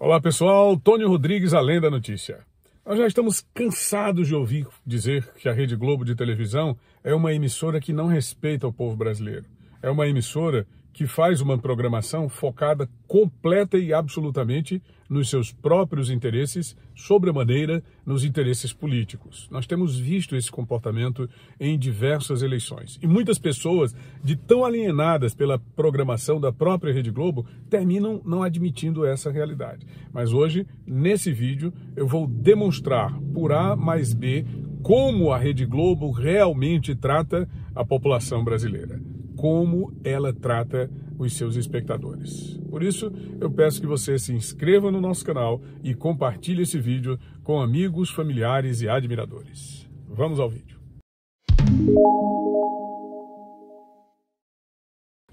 Olá pessoal, Tony Rodrigues, Além da Notícia. Nós já estamos cansados de ouvir dizer que a Rede Globo de televisão é uma emissora que não respeita o povo brasileiro. É uma emissora que faz uma programação focada completa e absolutamente nos seus próprios interesses, sobremaneira nos interesses políticos. Nós temos visto esse comportamento em diversas eleições. E muitas pessoas, de tão alienadas pela programação da própria Rede Globo, terminam não admitindo essa realidade. Mas hoje, nesse vídeo, eu vou demonstrar por A mais B como a Rede Globo realmente trata a população brasileira como ela trata os seus espectadores. Por isso, eu peço que você se inscreva no nosso canal e compartilhe esse vídeo com amigos, familiares e admiradores. Vamos ao vídeo.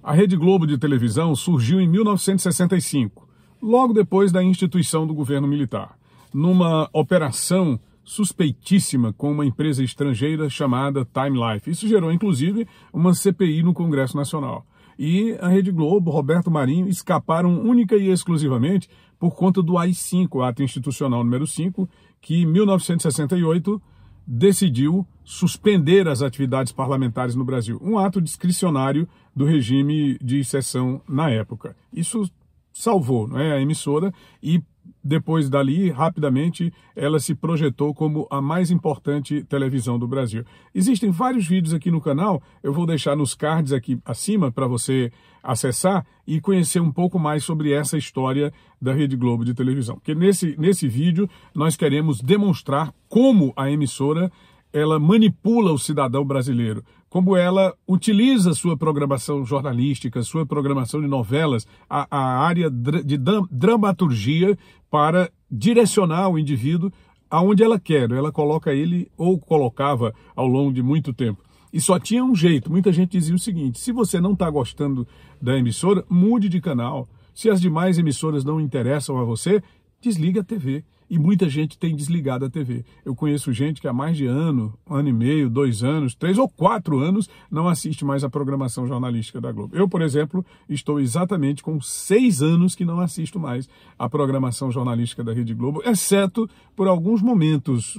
A Rede Globo de televisão surgiu em 1965, logo depois da instituição do governo militar, numa operação suspeitíssima com uma empresa estrangeira chamada Time Life. Isso gerou, inclusive, uma CPI no Congresso Nacional. E a Rede Globo, Roberto Marinho, escaparam única e exclusivamente por conta do AI-5, Ato Institucional número 5, que em 1968 decidiu suspender as atividades parlamentares no Brasil. Um ato discricionário do regime de exceção na época. Isso salvou não é, a emissora e depois dali, rapidamente, ela se projetou como a mais importante televisão do Brasil. Existem vários vídeos aqui no canal, eu vou deixar nos cards aqui acima para você acessar e conhecer um pouco mais sobre essa história da Rede Globo de televisão. Porque nesse, nesse vídeo nós queremos demonstrar como a emissora ela manipula o cidadão brasileiro como ela utiliza sua programação jornalística, sua programação de novelas, a, a área de dramaturgia para direcionar o indivíduo aonde ela quer. Ela coloca ele ou colocava ao longo de muito tempo. E só tinha um jeito. Muita gente dizia o seguinte: se você não está gostando da emissora, mude de canal. Se as demais emissoras não interessam a você, desliga a TV e muita gente tem desligado a TV. Eu conheço gente que há mais de ano, ano e meio, dois anos, três ou quatro anos, não assiste mais a programação jornalística da Globo. Eu, por exemplo, estou exatamente com seis anos que não assisto mais a programação jornalística da Rede Globo, exceto por alguns momentos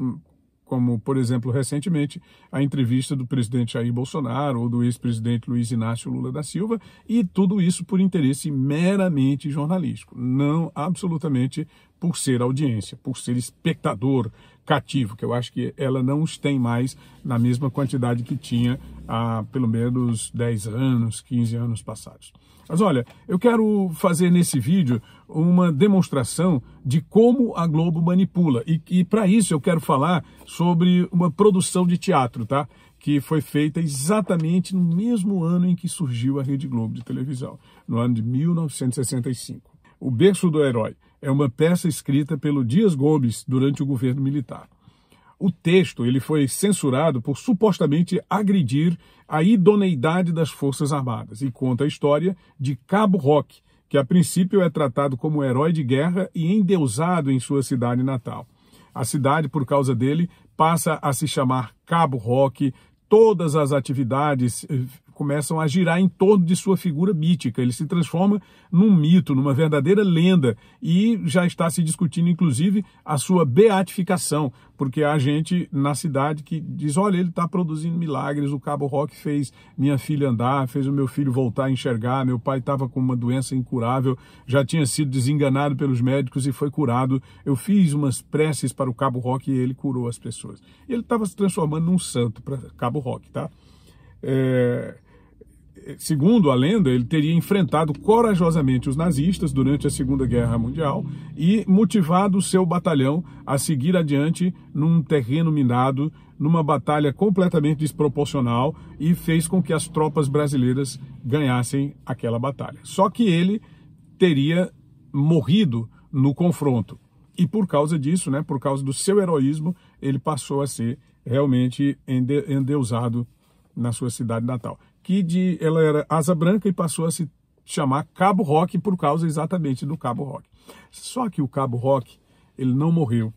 como, por exemplo, recentemente, a entrevista do presidente Jair Bolsonaro ou do ex-presidente Luiz Inácio Lula da Silva, e tudo isso por interesse meramente jornalístico, não absolutamente por ser audiência, por ser espectador, cativo, que eu acho que ela não os tem mais na mesma quantidade que tinha há pelo menos 10 anos, 15 anos passados. Mas olha, eu quero fazer nesse vídeo uma demonstração de como a Globo manipula. E, e para isso eu quero falar sobre uma produção de teatro, tá? Que foi feita exatamente no mesmo ano em que surgiu a Rede Globo de televisão, no ano de 1965. O Berço do Herói é uma peça escrita pelo Dias Gomes durante o governo militar. O texto ele foi censurado por supostamente agredir a idoneidade das Forças Armadas e conta a história de Cabo Roque, que a princípio é tratado como herói de guerra e endeusado em sua cidade natal. A cidade, por causa dele, passa a se chamar Cabo Roque, todas as atividades eh, começam a girar em torno de sua figura mítica. Ele se transforma num mito, numa verdadeira lenda e já está se discutindo, inclusive, a sua beatificação, porque há gente na cidade que diz: olha, ele está produzindo milagres, o Cabo Rock fez minha filha andar, fez o meu filho voltar a enxergar, meu pai estava com uma doença incurável, já tinha sido desenganado pelos médicos e foi curado. Eu fiz umas preces para o Cabo Rock e ele curou as pessoas. Ele estava se transformando num santo para Cabo Rock, tá? É segundo a lenda, ele teria enfrentado corajosamente os nazistas durante a Segunda Guerra Mundial e motivado o seu batalhão a seguir adiante num terreno minado, numa batalha completamente desproporcional e fez com que as tropas brasileiras ganhassem aquela batalha. Só que ele teria morrido no confronto. E por causa disso, né, por causa do seu heroísmo, ele passou a ser realmente endeusado na sua cidade natal que de, ela era Asa Branca e passou a se chamar Cabo Rock por causa exatamente do Cabo Rock. Só que o Cabo Rock, ele não morreu.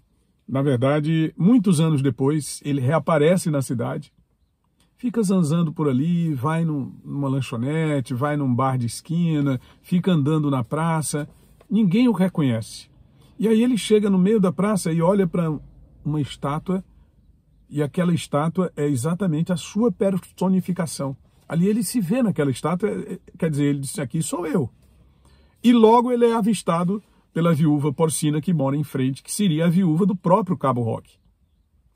Na verdade, muitos anos depois, ele reaparece na cidade, fica zanzando por ali, vai num, numa lanchonete, vai num bar de esquina, fica andando na praça, ninguém o reconhece. E aí ele chega no meio da praça e olha para uma estátua, e aquela estátua é exatamente a sua personificação. Ali ele se vê naquela estátua, é, é, quer dizer, ele disse: Aqui sou eu. E logo ele é avistado pela viúva porcina que mora em frente, que seria a viúva do próprio Cabo Rock.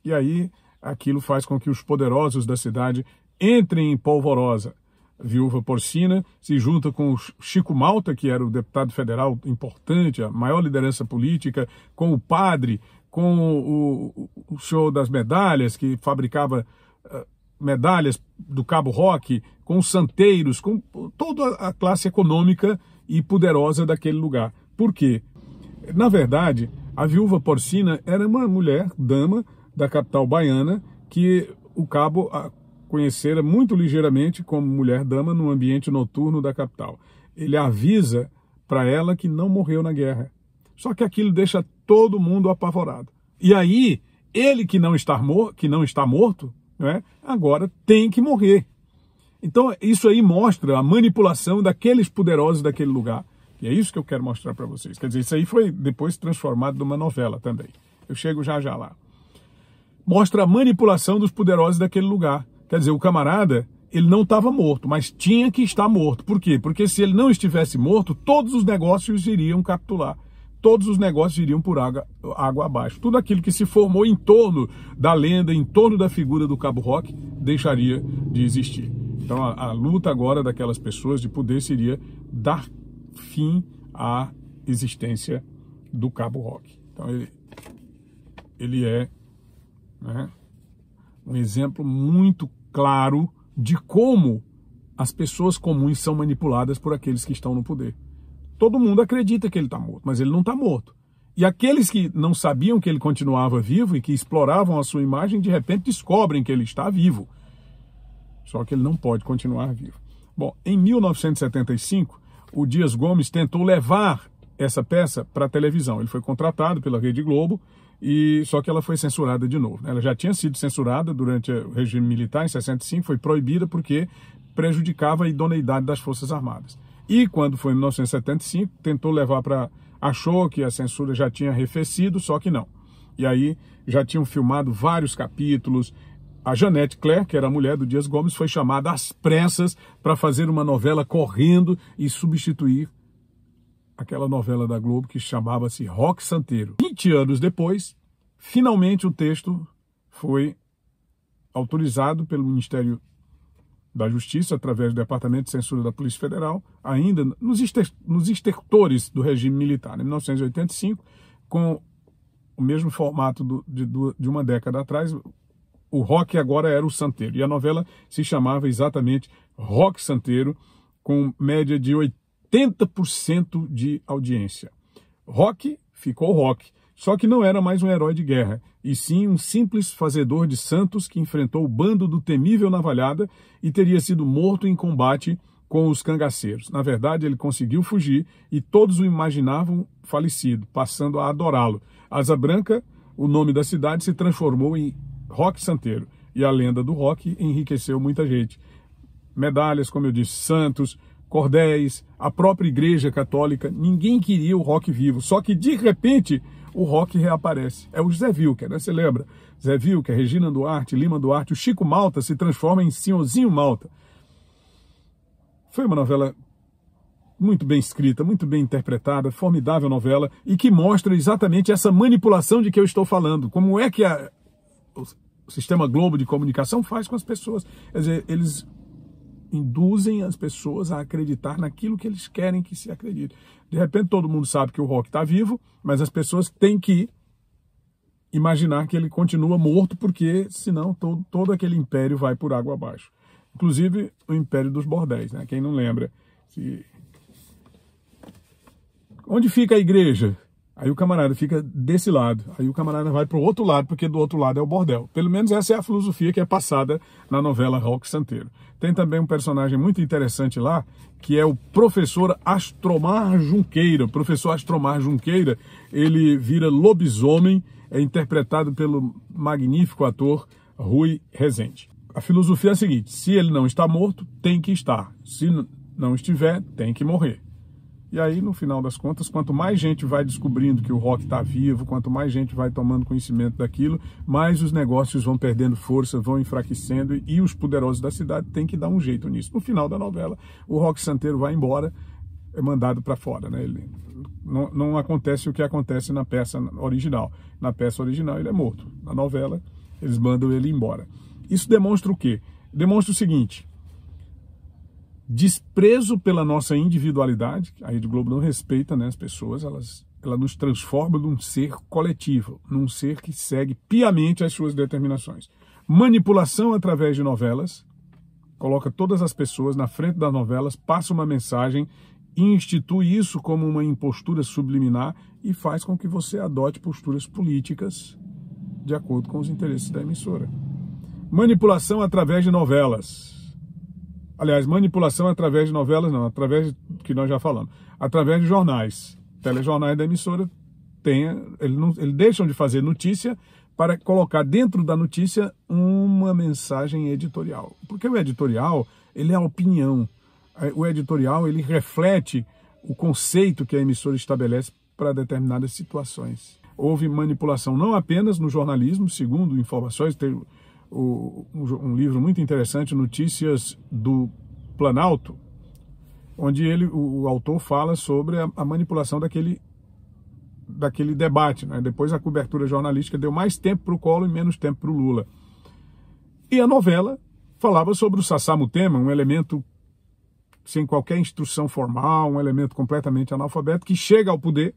E aí aquilo faz com que os poderosos da cidade entrem em polvorosa. A viúva porcina se junta com o Chico Malta, que era o deputado federal importante, a maior liderança política, com o padre, com o, o, o senhor das medalhas, que fabricava uh, medalhas do Cabo Roque, com os santeiros, com toda a classe econômica e poderosa daquele lugar. Por quê? Na verdade, a viúva porcina era uma mulher, dama, da capital baiana, que o Cabo a conhecera muito ligeiramente como mulher dama no ambiente noturno da capital. Ele avisa para ela que não morreu na guerra. Só que aquilo deixa todo mundo apavorado. E aí, ele que não está, mor que não está morto, é? agora tem que morrer. Então, isso aí mostra a manipulação daqueles poderosos daquele lugar. E é isso que eu quero mostrar para vocês. Quer dizer, isso aí foi depois transformado numa novela também. Eu chego já já lá. Mostra a manipulação dos poderosos daquele lugar. Quer dizer, o camarada, ele não estava morto, mas tinha que estar morto. Por quê? Porque se ele não estivesse morto, todos os negócios iriam capitular todos os negócios iriam por água, água abaixo. Tudo aquilo que se formou em torno da lenda, em torno da figura do Cabo Rock, deixaria de existir. Então a, a luta agora daquelas pessoas de poder seria dar fim à existência do Cabo Rock. Então ele, ele é né, um exemplo muito claro de como as pessoas comuns são manipuladas por aqueles que estão no poder todo mundo acredita que ele está morto, mas ele não está morto. E aqueles que não sabiam que ele continuava vivo e que exploravam a sua imagem, de repente descobrem que ele está vivo. Só que ele não pode continuar vivo. Bom, em 1975, o Dias Gomes tentou levar essa peça para a televisão. Ele foi contratado pela Rede Globo e só que ela foi censurada de novo. Né? Ela já tinha sido censurada durante o regime militar em 65, foi proibida porque prejudicava a idoneidade das Forças Armadas. E quando foi em 1975, tentou levar para. achou que a censura já tinha arrefecido, só que não. E aí já tinham filmado vários capítulos. A Janete Claire, que era a mulher do Dias Gomes, foi chamada às pressas para fazer uma novela correndo e substituir aquela novela da Globo que chamava-se Rock Santeiro. 20 anos depois, finalmente o texto foi autorizado pelo Ministério da Justiça, através do Departamento de Censura da Polícia Federal, ainda nos, ester, nos estertores do regime militar, em 1985, com o mesmo formato do, de, de uma década atrás, o rock agora era o santeiro. E a novela se chamava exatamente Rock Santeiro, com média de 80% de audiência. Rock ficou rock. Só que não era mais um herói de guerra, e sim um simples fazedor de santos que enfrentou o bando do temível Navalhada e teria sido morto em combate com os cangaceiros. Na verdade, ele conseguiu fugir e todos o imaginavam falecido, passando a adorá-lo. Asa Branca, o nome da cidade, se transformou em Rock Santeiro e a lenda do rock enriqueceu muita gente. Medalhas, como eu disse, santos, cordéis, a própria Igreja Católica, ninguém queria o rock vivo. Só que, de repente, o rock reaparece. É o Zé Vilker, né? Você lembra? Zé Vilker, Regina Duarte, Lima Duarte, o Chico Malta se transforma em Senhorzinho Malta. Foi uma novela muito bem escrita, muito bem interpretada, formidável novela e que mostra exatamente essa manipulação de que eu estou falando. Como é que a, o sistema Globo de comunicação faz com as pessoas? Quer dizer, eles induzem as pessoas a acreditar naquilo que eles querem que se acredite. De repente todo mundo sabe que o rock está vivo, mas as pessoas têm que imaginar que ele continua morto, porque senão todo, todo aquele império vai por água abaixo. Inclusive o império dos bordéis, né? Quem não lembra? Se... Onde fica a igreja? Aí o camarada fica desse lado, aí o camarada vai para o outro lado, porque do outro lado é o bordel. Pelo menos essa é a filosofia que é passada na novela Rock Santeiro. Tem também um personagem muito interessante lá, que é o professor Astromar Junqueira. O professor Astromar Junqueira, ele vira lobisomem, é interpretado pelo magnífico ator Rui Rezende. A filosofia é a seguinte, se ele não está morto, tem que estar. Se não estiver, tem que morrer. E aí, no final das contas, quanto mais gente vai descobrindo que o rock está vivo, quanto mais gente vai tomando conhecimento daquilo, mais os negócios vão perdendo força, vão enfraquecendo e os poderosos da cidade têm que dar um jeito nisso. No final da novela, o rock santeiro vai embora, é mandado para fora, né? Ele não, não acontece o que acontece na peça original. Na peça original ele é morto. Na novela eles mandam ele embora. Isso demonstra o quê? Demonstra o seguinte: desprezo pela nossa individualidade, a Rede Globo não respeita né, as pessoas, elas, ela nos transforma num ser coletivo, num ser que segue piamente as suas determinações. Manipulação através de novelas, coloca todas as pessoas na frente das novelas, passa uma mensagem, institui isso como uma impostura subliminar e faz com que você adote posturas políticas de acordo com os interesses da emissora. Manipulação através de novelas Aliás, manipulação através de novelas, não, através de, que nós já falamos, através de jornais, telejornais da emissora, tenha, ele não, eles deixam de fazer notícia para colocar dentro da notícia uma mensagem editorial. Porque o editorial, ele é a opinião. É, o editorial, ele reflete o conceito que a emissora estabelece para determinadas situações. Houve manipulação não apenas no jornalismo, segundo informações, um livro muito interessante, Notícias do Planalto, onde ele, o, autor fala sobre a, manipulação daquele, daquele debate. Né? Depois a cobertura jornalística deu mais tempo para o Collor e menos tempo para o Lula. E a novela falava sobre o Sassamutema, um elemento sem qualquer instrução formal, um elemento completamente analfabeto, que chega ao poder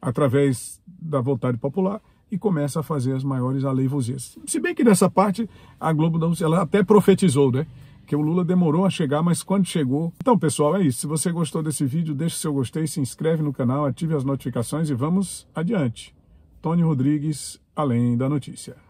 através da vontade popular e começa a fazer as maiores aleivosias. Se bem que nessa parte a Globo não, ela até profetizou, né? Que o Lula demorou a chegar, mas quando chegou. Então, pessoal, é isso. Se você gostou desse vídeo, deixe seu gostei, se inscreve no canal, ative as notificações e vamos adiante. Tony Rodrigues, além da notícia.